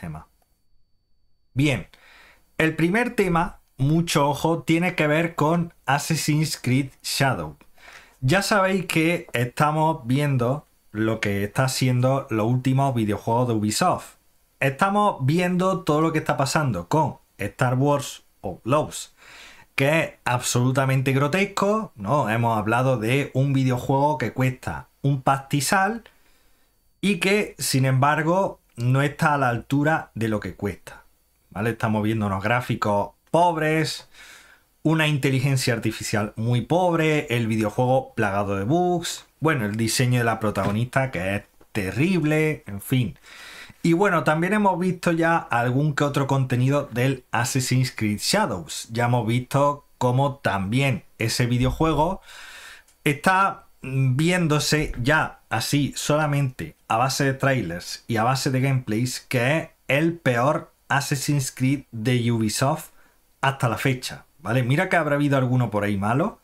temas. Bien, el primer tema, mucho ojo, tiene que ver con Assassin's Creed Shadow. Ya sabéis que estamos viendo lo que está siendo los últimos videojuegos de Ubisoft. Estamos viendo todo lo que está pasando con Star Wars Outlaws, que es absolutamente grotesco, ¿no? Hemos hablado de un videojuego que cuesta un pastizal y que, sin embargo, no está a la altura de lo que cuesta. ¿vale? Estamos viendo unos gráficos pobres, una inteligencia artificial muy pobre, el videojuego plagado de bugs, bueno, el diseño de la protagonista que es terrible, en fin. Y bueno, también hemos visto ya algún que otro contenido del Assassin's Creed Shadows. Ya hemos visto cómo también ese videojuego está viéndose ya así solamente a base de trailers y a base de gameplays que es el peor Assassin's Creed de Ubisoft hasta la fecha, ¿vale? Mira que habrá habido alguno por ahí malo,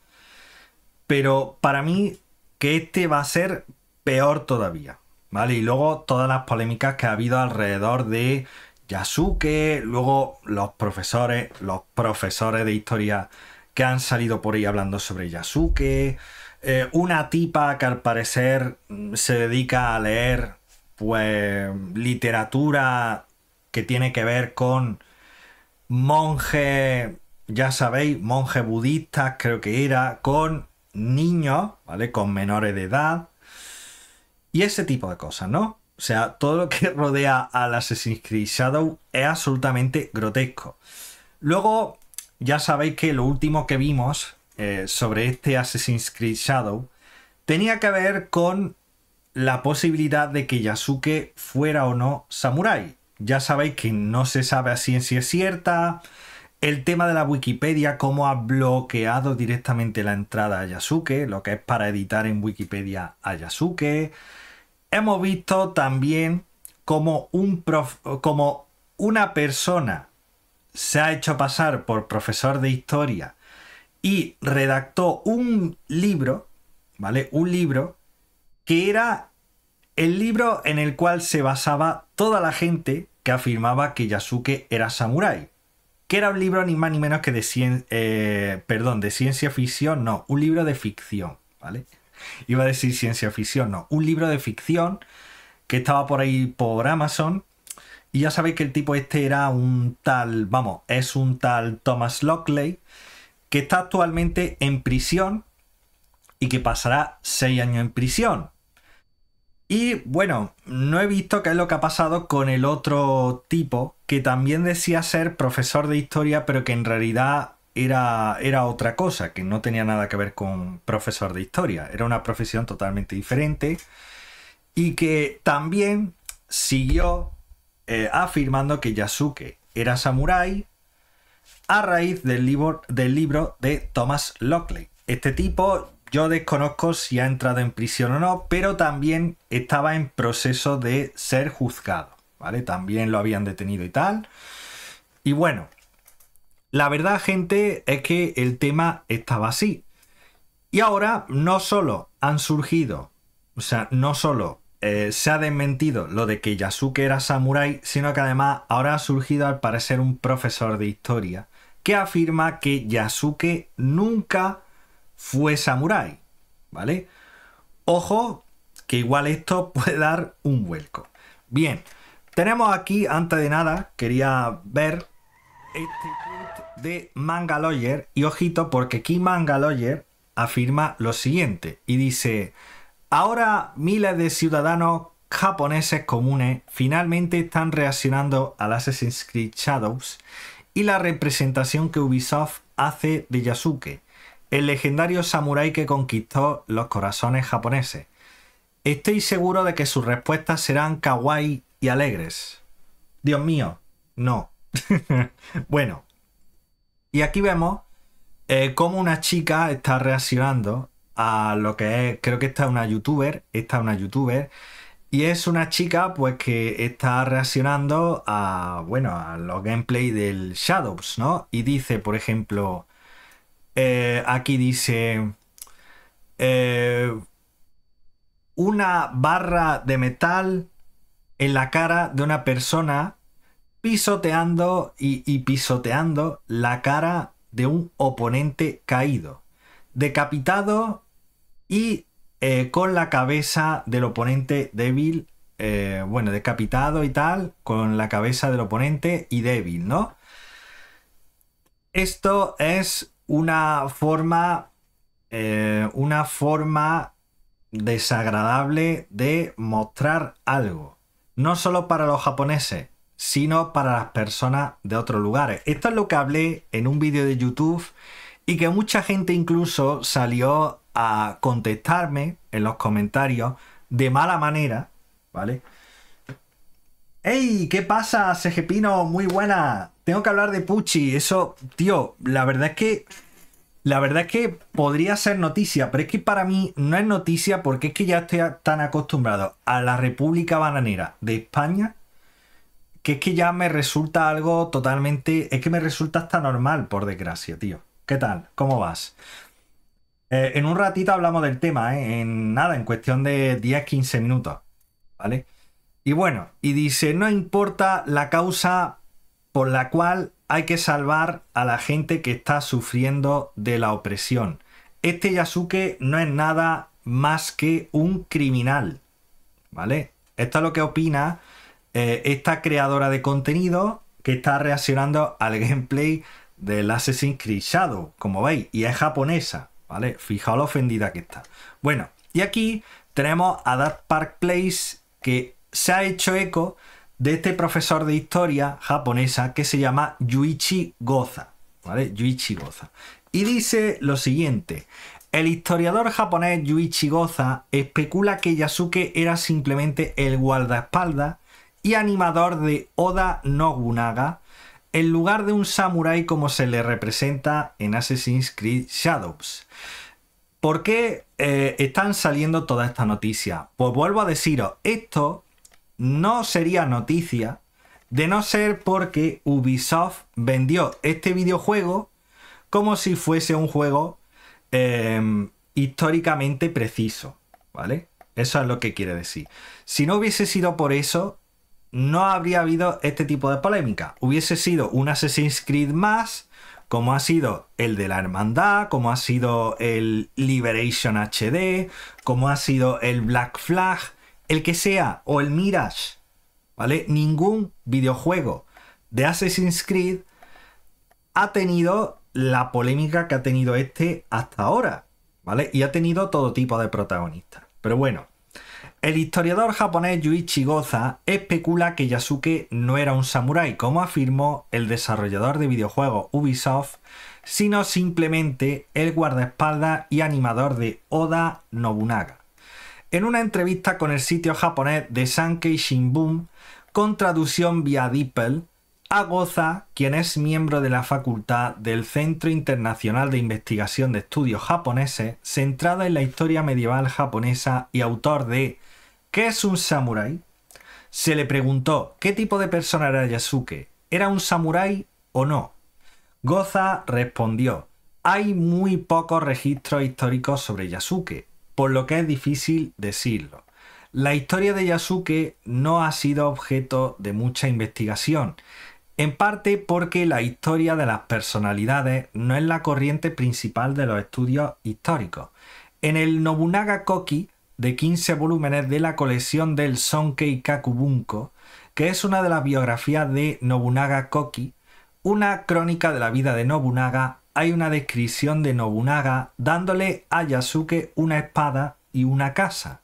pero para mí que este va a ser peor todavía, ¿vale? Y luego todas las polémicas que ha habido alrededor de Yasuke, luego los profesores, los profesores de historia que han salido por ahí hablando sobre Yasuke, eh, una tipa que al parecer mm, se dedica a leer pues literatura que tiene que ver con monje, ya sabéis, monje budista creo que era, con niños, ¿vale? Con menores de edad. Y ese tipo de cosas, ¿no? O sea, todo lo que rodea al Assassin's Creed Shadow es absolutamente grotesco. Luego, ya sabéis que lo último que vimos eh, sobre este Assassin's Creed Shadow tenía que ver con la posibilidad de que Yasuke fuera o no Samurai Ya sabéis que no se sabe así ciencia si cierta. El tema de la Wikipedia, cómo ha bloqueado directamente la entrada a Yasuke, lo que es para editar en Wikipedia a Yasuke. Hemos visto también cómo, un como una persona se ha hecho pasar por profesor de historia y redactó un libro, ¿vale? Un libro que era el libro en el cual se basaba toda la gente que afirmaba que Yasuke era samurái. Que era un libro ni más ni menos que de, eh, perdón, de ciencia ficción, no, un libro de ficción, ¿vale? Iba a decir ciencia ficción, no, un libro de ficción que estaba por ahí por Amazon. Y ya sabéis que el tipo este era un tal, vamos, es un tal Thomas Lockley, que está actualmente en prisión y que pasará seis años en prisión. Y bueno, no he visto qué es lo que ha pasado con el otro tipo, que también decía ser profesor de historia, pero que en realidad era, era otra cosa, que no tenía nada que ver con profesor de historia, era una profesión totalmente diferente, y que también siguió eh, afirmando que Yasuke era samurái, a raíz del libro, del libro de Thomas Lockley. Este tipo yo desconozco si ha entrado en prisión o no, pero también estaba en proceso de ser juzgado, ¿vale? También lo habían detenido y tal. Y bueno, la verdad gente es que el tema estaba así. Y ahora no solo han surgido, o sea, no solo eh, se ha desmentido lo de que Yasuke era Samurai sino que además ahora ha surgido al parecer un profesor de historia que afirma que Yasuke nunca fue Samurai ¿vale? Ojo, que igual esto puede dar un vuelco. Bien, tenemos aquí, antes de nada, quería ver este tweet de Manga y ojito porque aquí Manga loyer afirma lo siguiente y dice... Ahora miles de ciudadanos japoneses comunes finalmente están reaccionando al Assassin's Creed Shadows y la representación que Ubisoft hace de Yasuke, el legendario samurái que conquistó los corazones japoneses. Estoy seguro de que sus respuestas serán kawaii y alegres. Dios mío, no. bueno, y aquí vemos eh, cómo una chica está reaccionando lo que es, creo que está una youtuber, está una youtuber, y es una chica pues que está reaccionando a, bueno, a los gameplay del Shadows, ¿no? Y dice, por ejemplo, eh, aquí dice, eh, una barra de metal en la cara de una persona pisoteando y pisoteando la cara de un oponente caído decapitado y eh, con la cabeza del oponente débil, eh, bueno, decapitado y tal, con la cabeza del oponente y débil, ¿no? Esto es una forma, eh, una forma desagradable de mostrar algo, no solo para los japoneses, sino para las personas de otros lugares. Esto es lo que hablé en un vídeo de YouTube y que mucha gente incluso salió a contestarme en los comentarios de mala manera, ¿vale? ¡Ey! ¿Qué pasa, Segepino? Muy buena. Tengo que hablar de Pucci. Eso, tío, la verdad es que. La verdad es que podría ser noticia, pero es que para mí no es noticia porque es que ya estoy tan acostumbrado a la República Bananera de España que es que ya me resulta algo totalmente. Es que me resulta hasta normal, por desgracia, tío. ¿Qué tal? ¿Cómo vas? Eh, en un ratito hablamos del tema, ¿eh? en nada, en cuestión de 10-15 minutos. ¿Vale? Y bueno, y dice, no importa la causa por la cual hay que salvar a la gente que está sufriendo de la opresión. Este Yasuke no es nada más que un criminal. ¿Vale? Esto es lo que opina eh, esta creadora de contenido que está reaccionando al gameplay del Assassin's Creed Shadow, como veis, y es japonesa. Fijaos la ofendida que está. Bueno, y aquí tenemos a Dark Park Place que se ha hecho eco de este profesor de historia japonesa que se llama Yuichi Goza, Yuichi Goza. Y dice lo siguiente, el historiador japonés Yuichi Goza especula que Yasuke era simplemente el guardaespaldas y animador de Oda Nobunaga, en lugar de un samurái como se le representa en Assassin's Creed Shadows. ¿Por qué eh, están saliendo toda esta noticia? Pues vuelvo a deciros, esto no sería noticia de no ser porque Ubisoft vendió este videojuego como si fuese un juego em, históricamente preciso, ¿vale? Eso es lo que quiere decir. Si no hubiese sido por eso, no habría habido este tipo de polémica. Hubiese sido un Assassin's Creed más, como ha sido el de la Hermandad, como ha sido el Liberation HD, como ha sido el Black Flag, el que sea, o el Mirage, ¿vale? Ningún videojuego de Assassin's Creed ha tenido la polémica que ha tenido este hasta ahora, ¿vale? Y ha tenido todo tipo de protagonistas. Pero bueno, el historiador japonés Yuichi Goza especula que Yasuke no era un samurái, como afirmó el desarrollador de videojuegos Ubisoft, sino simplemente el guardaespaldas y animador de Oda Nobunaga. En una entrevista con el sitio japonés de Sankei Shimbun, con traducción vía DeepL, a Goza, quien es miembro de la facultad del Centro Internacional de Investigación de Estudios Japoneses, centrada en la historia medieval japonesa y autor de ¿Qué es un samurái? Se le preguntó qué tipo de persona era Yasuke, ¿era un samurái o no? Goza respondió, hay muy pocos registros históricos sobre Yasuke, por lo que es difícil decirlo. La historia de Yasuke no ha sido objeto de mucha investigación, en parte porque la historia de las personalidades no es la corriente principal de los estudios históricos. En el Nobunaga Koki de 15 volúmenes de la colección del Sonkei Kakubunko, que es una de las biografías de Nobunaga Koki, una crónica de la vida de Nobunaga, hay una descripción de Nobunaga dándole a Yasuke una espada y una casa,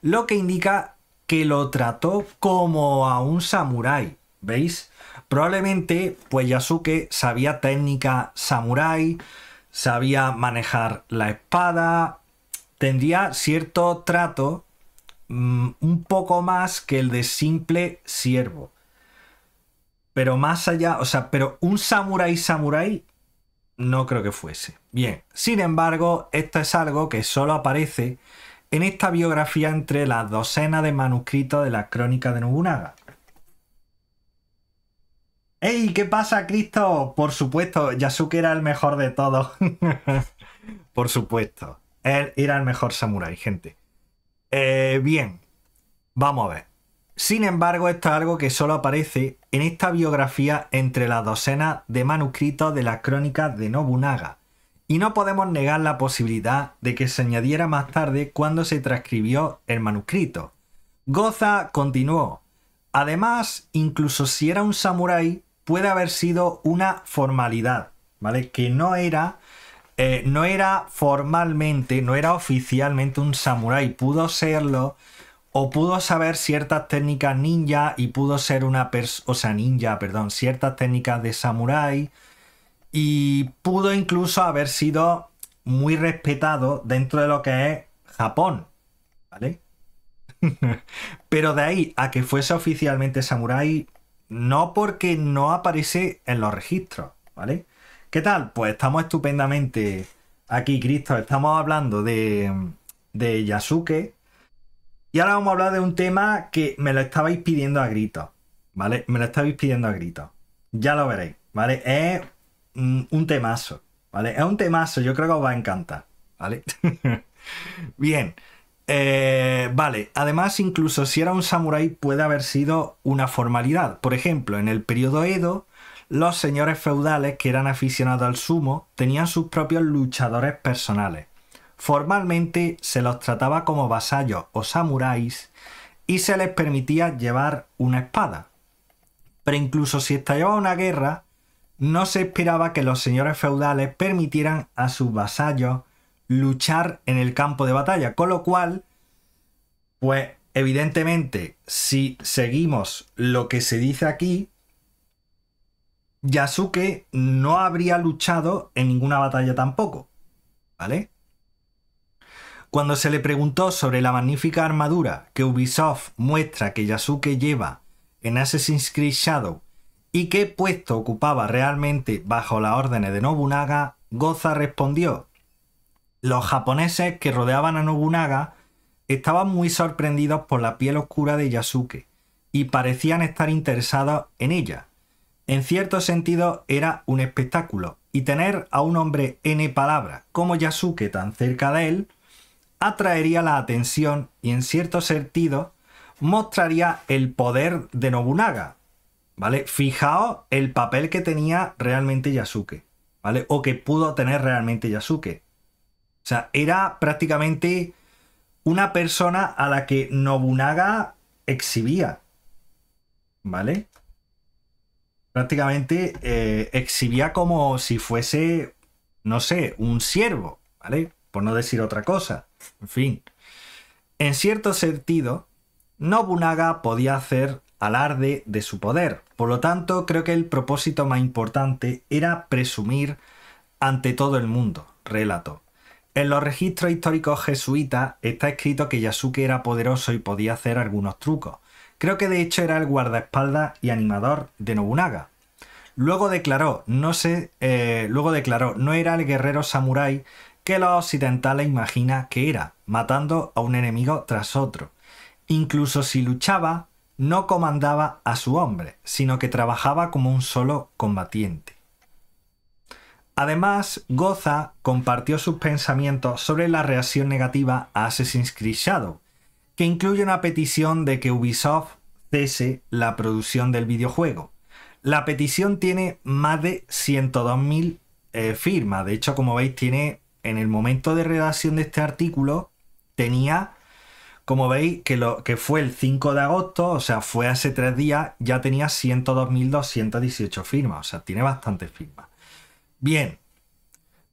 lo que indica que lo trató como a un samurái, ¿veis? Probablemente, pues Yasuke sabía técnica samurái, sabía manejar la espada, tendría cierto trato mm, un poco más que el de simple siervo. Pero más allá, o sea, pero un samurái samurai no creo que fuese. Bien, sin embargo, esto es algo que solo aparece en esta biografía entre las docenas de manuscritos de la crónica de Nobunaga. ¡Ey! ¿Qué pasa, Cristo? Por supuesto, Yasuke era el mejor de todos. Por supuesto. Él era el mejor samurái, gente. Eh, bien, vamos a ver. Sin embargo, esto es algo que solo aparece en esta biografía entre las docenas de manuscritos de las crónicas de Nobunaga, y no podemos negar la posibilidad de que se añadiera más tarde cuando se transcribió el manuscrito. Goza continuó. Además, incluso si era un samurái, puede haber sido una formalidad, ¿vale? Que no era eh, no era formalmente, no era oficialmente un samurái, pudo serlo o pudo saber ciertas técnicas ninja y pudo ser una persona, o sea, ninja, perdón, ciertas técnicas de samurái y pudo incluso haber sido muy respetado dentro de lo que es Japón, ¿vale? Pero de ahí a que fuese oficialmente samurái, no porque no aparece en los registros, ¿vale? ¿Qué tal? Pues estamos estupendamente aquí, Cristo. Estamos hablando de, Yasuke. Y ahora vamos a hablar de un tema que me lo estabais pidiendo a gritos. ¿Vale? Me lo estabais pidiendo a gritos. Ya lo veréis, ¿vale? Es mm, un temazo, ¿vale? Es un temazo, yo creo que os va a encantar, ¿vale? Bien. Eh, vale, además incluso si era un samurái puede haber sido una formalidad. Por ejemplo, en el periodo Edo los señores feudales que eran aficionados al sumo tenían sus propios luchadores personales. Formalmente se los trataba como vasallos o samuráis y se les permitía llevar una espada. Pero incluso si estallaba una guerra, no se esperaba que los señores feudales permitieran a sus vasallos luchar en el campo de batalla, con lo cual, pues evidentemente, si seguimos lo que se dice aquí, Yasuke no habría luchado en ninguna batalla tampoco, ¿vale? Cuando se le preguntó sobre la magnífica armadura que Ubisoft muestra que Yasuke lleva en Assassin's Creed Shadow y qué puesto ocupaba realmente bajo las órdenes de Nobunaga, Goza respondió, los japoneses que rodeaban a Nobunaga estaban muy sorprendidos por la piel oscura de Yasuke y parecían estar interesados en ella. En cierto sentido era un espectáculo, y tener a un hombre N palabras como Yasuke tan cerca de él atraería la atención y en cierto sentido mostraría el poder de Nobunaga. ¿Vale? Fijaos el papel que tenía realmente Yasuke, ¿vale? O que pudo tener realmente Yasuke. O sea, era prácticamente una persona a la que Nobunaga exhibía, ¿vale? prácticamente eh, exhibía como si fuese, no sé, un siervo, ¿vale? Por no decir otra cosa. En fin. En cierto sentido, Nobunaga podía hacer alarde de su poder. Por lo tanto, creo que el propósito más importante era presumir ante todo el mundo. Relato. En los registros históricos jesuitas está escrito que Yasuke era poderoso y podía hacer algunos trucos. Creo que de hecho era el guardaespaldas y animador de Nobunaga. Luego declaró, no sé, eh, luego declaró, no era el guerrero samurái que los occidentales imagina que era, matando a un enemigo tras otro. Incluso si luchaba, no comandaba a su hombre, sino que trabajaba como un solo combatiente. Además, Goza compartió sus pensamientos sobre la reacción negativa a Assassin's Creed Shadow, que incluye una petición de que Ubisoft cese la producción del videojuego. La petición tiene más de 102.000 eh, firmas. De hecho, como veis, tiene en el momento de redacción de este artículo, tenía, como veis, que, lo, que fue el 5 de agosto, o sea, fue hace tres días, ya tenía 102.218 firmas. O sea, tiene bastantes firmas. Bien.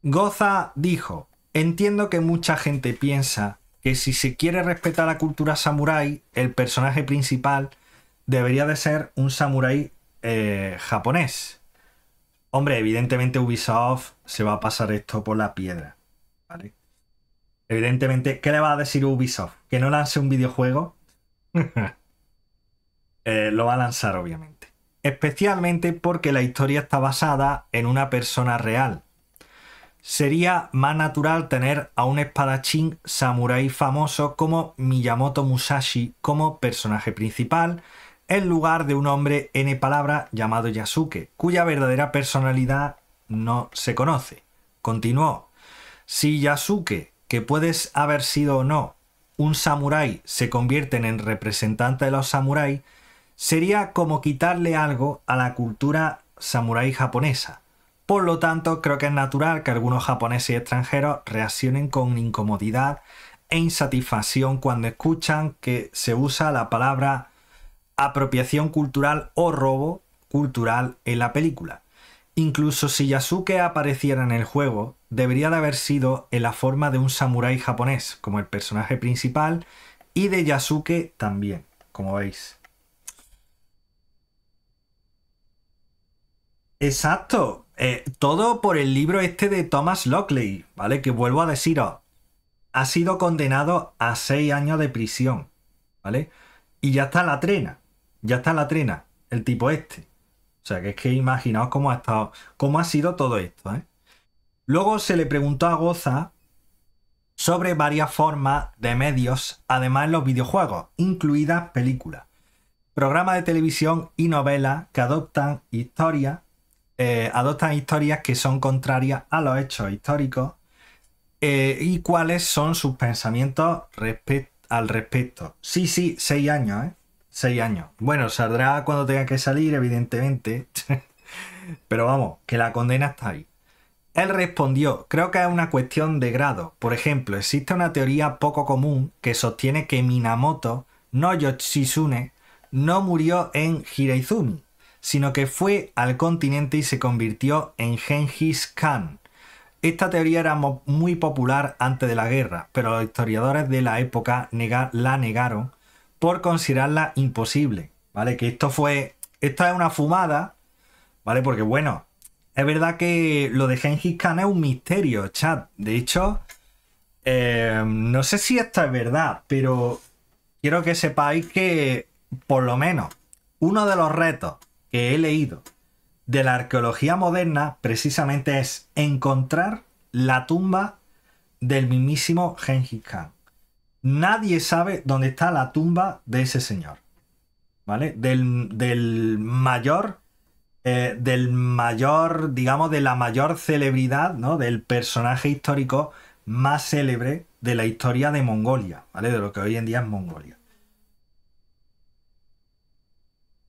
Goza dijo, entiendo que mucha gente piensa si se quiere respetar la cultura samurái, el personaje principal debería de ser un samurái eh, japonés. Hombre, evidentemente Ubisoft se va a pasar esto por la piedra, Evidentemente, ¿qué le va a decir Ubisoft? ¿Que no lance un videojuego? Eh, lo va a lanzar, obviamente. Especialmente porque la historia está basada en una persona real, Sería más natural tener a un espadachín samurái famoso como Miyamoto Musashi como personaje principal, en lugar de un hombre N palabra llamado Yasuke, cuya verdadera personalidad no se conoce. Continuó. Si Yasuke, que puedes haber sido o no, un samurái se convierte en representante de los samuráis, sería como quitarle algo a la cultura samurái japonesa. Por lo tanto, creo que es natural que algunos japoneses y extranjeros reaccionen con incomodidad e insatisfacción cuando escuchan que se usa la palabra apropiación cultural o robo cultural en la película. Incluso si Yasuke apareciera en el juego, debería de haber sido en la forma de un samurái japonés, como el personaje principal, y de Yasuke también, como veis. Exacto, eh, todo por el libro este de Thomas Lockley, ¿vale? Que vuelvo a deciros, ha sido condenado a seis años de prisión, ¿vale? Y ya está la trena, ya está la trena, el tipo este. O sea, que es que imaginaos cómo ha estado, cómo ha sido todo esto, ¿eh? Luego se le preguntó a Goza sobre varias formas de medios, además los videojuegos, incluidas películas, programas de televisión y novelas que adoptan historias eh, adoptan historias que son contrarias a los hechos históricos eh, y cuáles son sus pensamientos al respecto. Sí, sí, seis años, ¿eh? Seis años. Bueno, saldrá cuando tenga que salir, evidentemente. Pero vamos, que la condena está ahí. Él respondió, creo que es una cuestión de grado. Por ejemplo, existe una teoría poco común que sostiene que Minamoto no Yoshitsune no murió en Hiraizumi, sino que fue al continente y se convirtió en Genghis Khan. Esta teoría era muy popular antes de la guerra, pero los historiadores de la época la negaron por considerarla imposible, ¿vale? Que esto fue... Esta es una fumada, ¿vale? Porque bueno, es verdad que lo de Genghis Khan es un misterio, chat. De hecho, eh, no sé si esto es verdad, pero quiero que sepáis que, por lo menos, uno de los retos he leído de la arqueología moderna precisamente es encontrar la tumba del mismísimo Genghis Khan. Nadie sabe dónde está la tumba de ese señor. ¿Vale? Del, del mayor, eh, del mayor, digamos, de la mayor celebridad, ¿no? Del personaje histórico más célebre de la historia de Mongolia, ¿vale? De lo que hoy en día es Mongolia.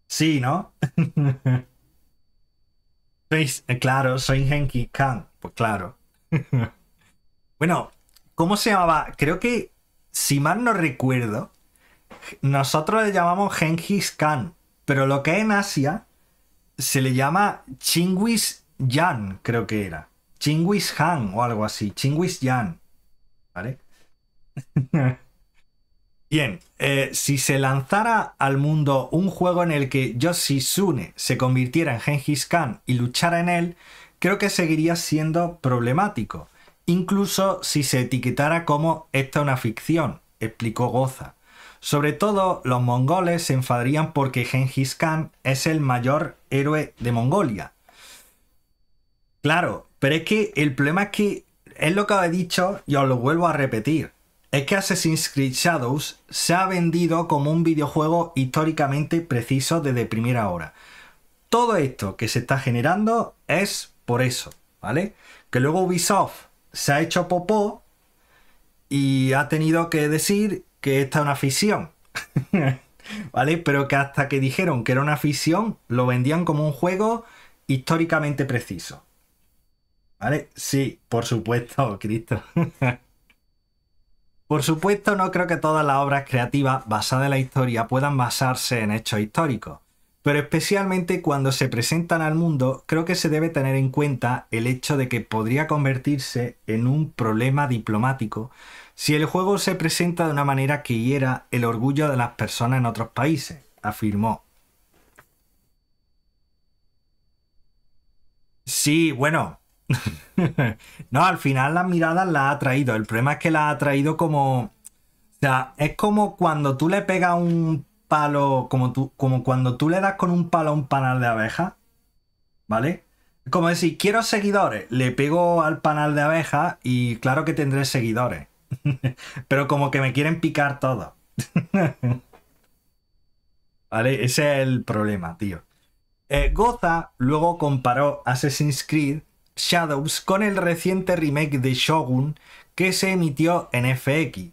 Sí, ¿no? Eh, claro, soy Genki Khan. Pues claro. bueno, ¿cómo se llamaba? Creo que, si mal no recuerdo, nosotros le llamamos Genghis Khan, pero lo que en Asia se le llama Chinguis Yan, creo que era. Chinguis Han o algo así. Chinguis Yan. ¿Vale? Bien, eh, si se lanzara al mundo un juego en el que Yoshisune se convirtiera en Genghis Khan y luchara en él, creo que seguiría siendo problemático, incluso si se etiquetara como esta una ficción, explicó Goza. Sobre todo, los mongoles se enfadarían porque Genghis Khan es el mayor héroe de Mongolia. Claro, pero es que el problema es que es lo que os he dicho y os lo vuelvo a repetir es que Assassin's Creed Shadows se ha vendido como un videojuego históricamente preciso desde primera hora. Todo esto que se está generando es por eso, ¿vale? Que luego Ubisoft se ha hecho popó y ha tenido que decir que esta es una afición. ¿Vale? Pero que hasta que dijeron que era una afición, lo vendían como un juego históricamente preciso. ¿Vale? Sí, por supuesto, Cristo. Por supuesto, no creo que todas las obras creativas basadas en la historia puedan basarse en hechos históricos, pero especialmente cuando se presentan al mundo, creo que se debe tener en cuenta el hecho de que podría convertirse en un problema diplomático si el juego se presenta de una manera que hiera el orgullo de las personas en otros países, afirmó. Sí, bueno, no, al final las miradas la ha traído. El problema es que la ha traído como. O sea, es como cuando tú le pegas un palo. Como, tú, como cuando tú le das con un palo a un panal de abeja. ¿Vale? como decir, quiero seguidores. Le pego al panal de abeja y claro que tendré seguidores. Pero como que me quieren picar todo. ¿Vale? Ese es el problema, tío. Eh, Goza luego comparó Assassin's Creed Shadows con el reciente remake de Shogun que se emitió en FX.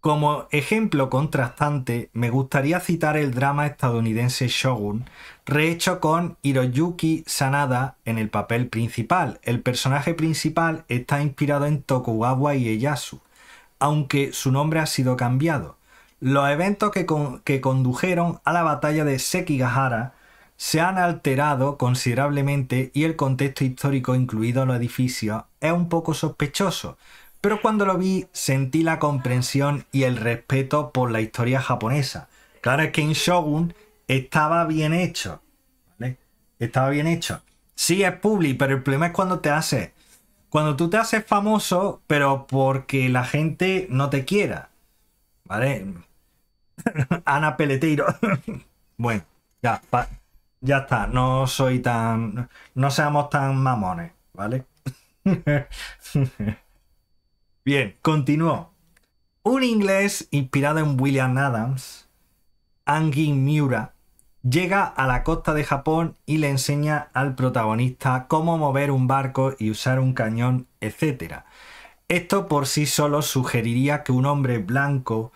Como ejemplo contrastante, me gustaría citar el drama estadounidense Shogun, rehecho con Hiroyuki Sanada en el papel principal. El personaje principal está inspirado en Tokugawa Ieyasu, aunque su nombre ha sido cambiado. Los eventos que, que condujeron a la batalla de Sekigahara se han alterado considerablemente y el contexto histórico incluido en los edificios es un poco sospechoso, pero cuando lo vi sentí la comprensión y el respeto por la historia japonesa. Claro es que en Shogun estaba bien hecho, ¿vale? Estaba bien hecho. Sí, es publi, pero el problema es cuando te haces. Cuando tú te haces famoso, pero porque la gente no te quiera. ¿Vale? Ana Peleteiro. bueno, ya, pa ya está, no soy tan. No seamos tan mamones, ¿vale? Bien, continuó. Un inglés inspirado en William Adams, Angin Miura, llega a la costa de Japón y le enseña al protagonista cómo mover un barco y usar un cañón, etc. Esto por sí solo sugeriría que un hombre blanco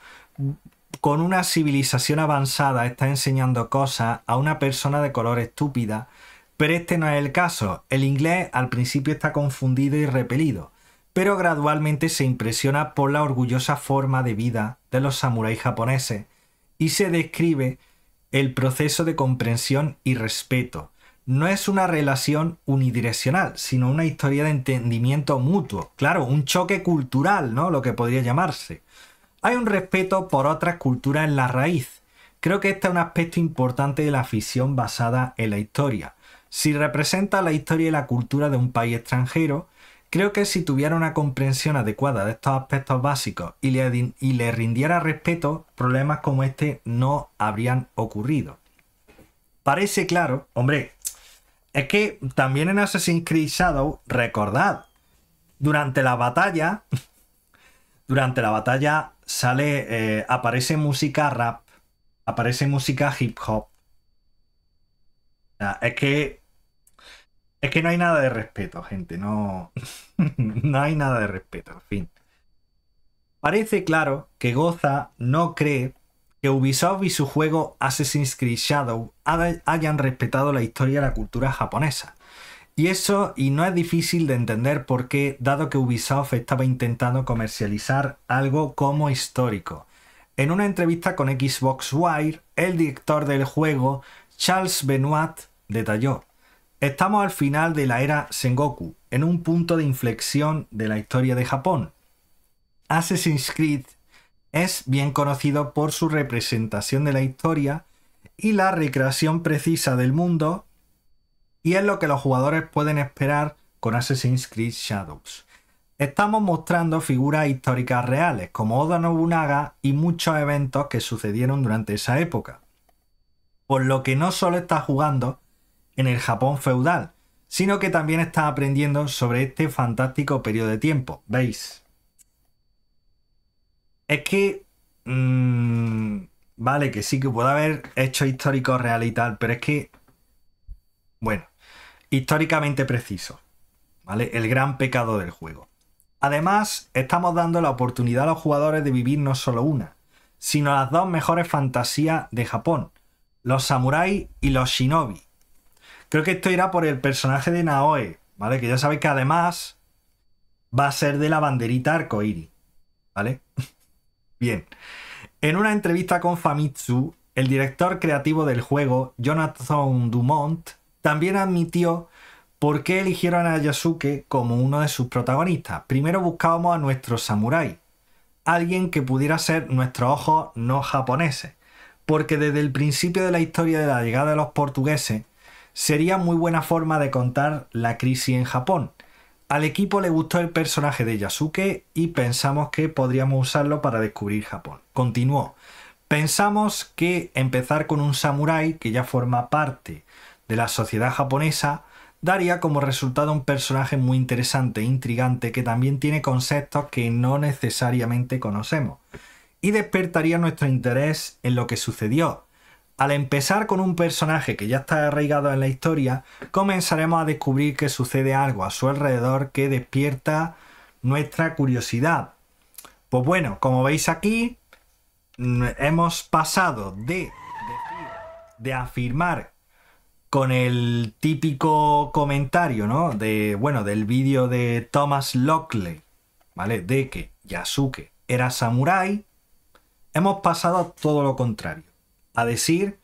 con una civilización avanzada está enseñando cosas a una persona de color estúpida, pero este no es el caso. El inglés al principio está confundido y repelido, pero gradualmente se impresiona por la orgullosa forma de vida de los samuráis japoneses y se describe el proceso de comprensión y respeto. No es una relación unidireccional, sino una historia de entendimiento mutuo. Claro, un choque cultural, ¿no? Lo que podría llamarse. Hay un respeto por otras culturas en la raíz. Creo que este es un aspecto importante de la afición basada en la historia. Si representa la historia y la cultura de un país extranjero, creo que si tuviera una comprensión adecuada de estos aspectos básicos y le, y le rindiera respeto, problemas como este no habrían ocurrido. Parece claro, hombre, es que también en Assassin's Creed Shadow, recordad, durante la batalla, durante la batalla sale, eh, aparece música rap, aparece música hip hop. es que es que no hay nada de respeto, gente, no no hay nada de respeto, en fin. Parece claro que Goza no cree que Ubisoft y su juego Assassin's Creed Shadow hayan respetado la historia y la cultura japonesa. Y eso, y no es difícil de entender por qué, dado que Ubisoft estaba intentando comercializar algo como histórico. En una entrevista con Xbox Wire, el director del juego, Charles Benoit, detalló, Estamos al final de la era Sengoku, en un punto de inflexión de la historia de Japón. Assassin's Creed es bien conocido por su representación de la historia y la recreación precisa del mundo y es lo que los jugadores pueden esperar con Assassin's Creed Shadows. Estamos mostrando figuras históricas reales como Oda Nobunaga y muchos eventos que sucedieron durante esa época. Por lo que no solo está jugando en el Japón feudal, sino que también está aprendiendo sobre este fantástico periodo de tiempo, ¿veis? Es que... Mm, vale, que sí que puede haber hechos históricos reales y tal, pero es que... Bueno, históricamente preciso. ¿Vale? El gran pecado del juego. Además, estamos dando la oportunidad a los jugadores de vivir no solo una, sino las dos mejores fantasías de Japón, los samuráis y los shinobi. Creo que esto irá por el personaje de Naoe, ¿vale? Que ya sabéis que además va a ser de la banderita arcoíris, ¿vale? Bien. En una entrevista con Famitsu, el director creativo del juego, Jonathan Dumont, también admitió por qué eligieron a Yasuke como uno de sus protagonistas. Primero buscábamos a nuestro samurái, alguien que pudiera ser nuestros ojos no japoneses, porque desde el principio de la historia de la llegada de los portugueses sería muy buena forma de contar la crisis en Japón. Al equipo le gustó el personaje de Yasuke y pensamos que podríamos usarlo para descubrir Japón. Continuó. Pensamos que empezar con un samurái que ya forma parte de la sociedad japonesa, daría como resultado un personaje muy interesante e intrigante que también tiene conceptos que no necesariamente conocemos y despertaría nuestro interés en lo que sucedió. Al empezar con un personaje que ya está arraigado en la historia, comenzaremos a descubrir que sucede algo a su alrededor que despierta nuestra curiosidad. Pues bueno, como veis aquí, hemos pasado de, de afirmar con el típico comentario, ¿no? De, bueno, del vídeo de Thomas Lockley, ¿vale? De que Yasuke era samurái, hemos pasado todo lo contrario, a decir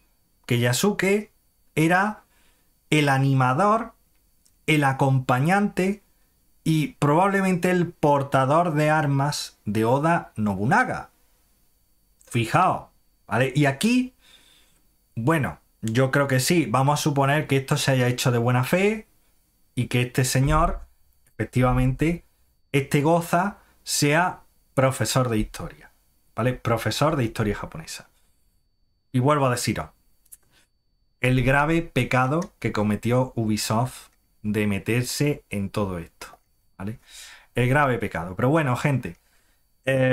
que Yasuke era el animador, el acompañante y probablemente el portador de armas de Oda Nobunaga. Fijaos, ¿vale? Y aquí, bueno, yo creo que sí. Vamos a suponer que esto se haya hecho de buena fe y que este señor, efectivamente, este goza sea profesor de historia. ¿Vale? Profesor de historia japonesa. Y vuelvo a deciros, el grave pecado que cometió Ubisoft de meterse en todo esto. ¿Vale? El grave pecado. Pero bueno, gente. Eh,